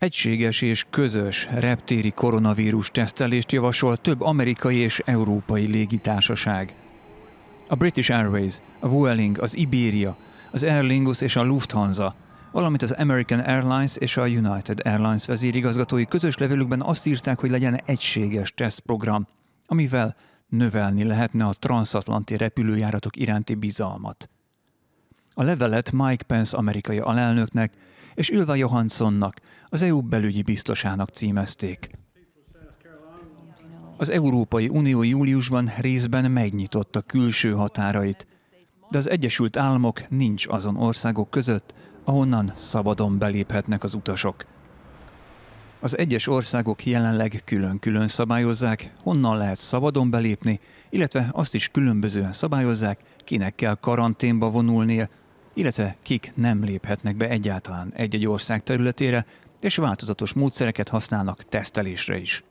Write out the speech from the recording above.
Egységes és közös reptéri koronavírus tesztelést javasol több amerikai és európai légitársaság. A British Airways, a Vueling, az Iberia, az Air Lingus és a Lufthansa, valamint az American Airlines és a United Airlines vezérigazgatói közös levelükben azt írták, hogy legyen egységes tesztprogram, amivel növelni lehetne a transatlanti repülőjáratok iránti bizalmat. A levelet Mike Pence amerikai alelnöknek és Ülva Johanssonnak, az EU belügyi biztosának címezték. Az Európai Unió júliusban részben megnyitotta külső határait, de az Egyesült Államok nincs azon országok között, ahonnan szabadon beléphetnek az utasok. Az egyes országok jelenleg külön-külön szabályozzák, honnan lehet szabadon belépni, illetve azt is különbözően szabályozzák, kinek kell karanténba vonulnia, illetve kik nem léphetnek be egyáltalán egy-egy ország területére, és változatos módszereket használnak tesztelésre is.